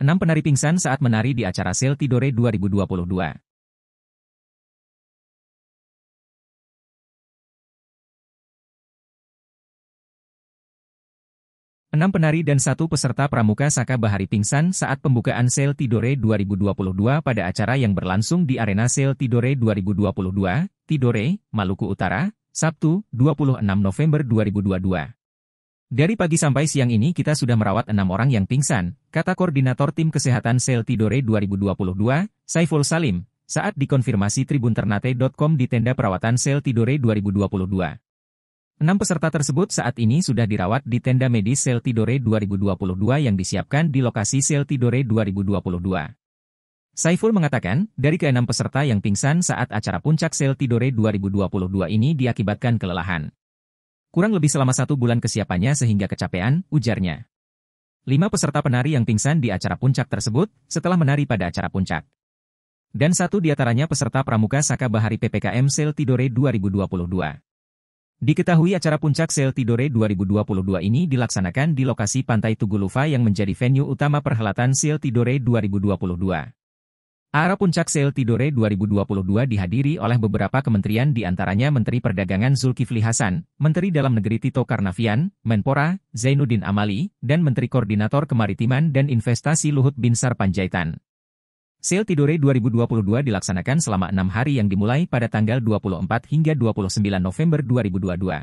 6 penari pingsan saat menari di acara Sel Tidore 2022. Enam penari dan satu peserta pramuka Saka Bahari pingsan saat pembukaan Sel Tidore 2022 pada acara yang berlangsung di Arena Sel Tidore 2022, Tidore, Maluku Utara, Sabtu, 26 November 2022. Dari pagi sampai siang ini kita sudah merawat enam orang yang pingsan, kata Koordinator Tim Kesehatan Sel Tidore 2022, Saiful Salim, saat dikonfirmasi Tribun Ternate.com di tenda perawatan Sel Tidore 2022. Enam peserta tersebut saat ini sudah dirawat di tenda medis Sel Tidore 2022 yang disiapkan di lokasi Sel Tidore 2022. Saiful mengatakan, dari keenam peserta yang pingsan saat acara puncak Sel Tidore 2022 ini diakibatkan kelelahan. Kurang lebih selama satu bulan kesiapannya sehingga kecapean, ujarnya. Lima peserta penari yang pingsan di acara puncak tersebut setelah menari pada acara puncak. Dan satu di antaranya peserta pramuka Saka Bahari PPKM Sel Tidore 2022. Diketahui acara puncak Sel Tidore 2022 ini dilaksanakan di lokasi Pantai Tugulufa yang menjadi venue utama perhelatan Sel Tidore 2022. Arah Puncak Sale Tidore 2022 dihadiri oleh beberapa kementerian di antaranya Menteri Perdagangan Zulkifli Hasan, Menteri Dalam Negeri Tito Karnavian, Menpora, Zainuddin Amali, dan Menteri Koordinator Kemaritiman dan Investasi Luhut Binsar Panjaitan. Sale Tidore 2022 dilaksanakan selama enam hari yang dimulai pada tanggal 24 hingga 29 November 2022.